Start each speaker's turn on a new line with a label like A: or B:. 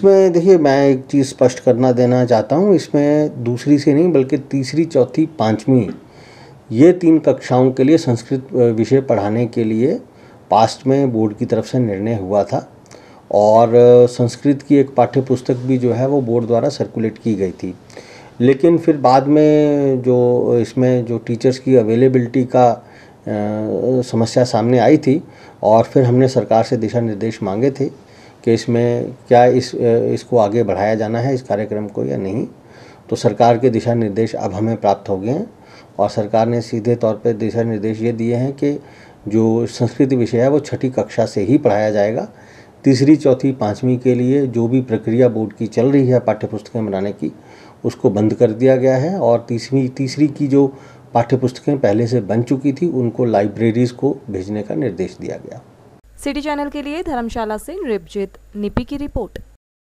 A: इसमें देखिए मैं एक चीज़ स्पष्ट करना देना चाहता हूँ इसमें दूसरी से नहीं बल्कि तीसरी चौथी पाँचवीं ये तीन कक्षाओं के लिए संस्कृत विषय पढ़ाने के लिए पास्ट में बोर्ड की तरफ से निर्णय हुआ था और संस्कृत की एक पाठ्य पुस्तक भी जो है वो बोर्ड द्वारा सर्कुलेट की गई थी लेकिन फिर बाद में जो इसमें जो टीचर्स की अवेलेबिलिटी का समस्या सामने आई थी और फिर हमने सरकार से दिशा निर्देश मांगे थे कि इसमें क्या इस इसको आगे बढ़ाया जाना है इस कार्यक्रम को या नहीं तो सरकार के दिशा निर्देश अब हमें प्राप्त हो गए हैं और सरकार ने सीधे तौर पर दिशा निर्देश ये दिए हैं कि जो संस्कृति विषय है वो छठी कक्षा से ही पढ़ाया जाएगा तीसरी चौथी पाँचवीं के लिए जो भी प्रक्रिया बोर्ड की चल रही है पाठ्य पुस्तकें बनाने की उसको बंद कर दिया गया है और तीसवीं तीसरी की जो पाठ्य पुस्तकें पहले से बन चुकी थी उनको लाइब्रेरीज़ को भेजने का निर्देश दिया गया सिटी चैनल के लिए धर्मशाला से रिपजीत निपी की रिपोर्ट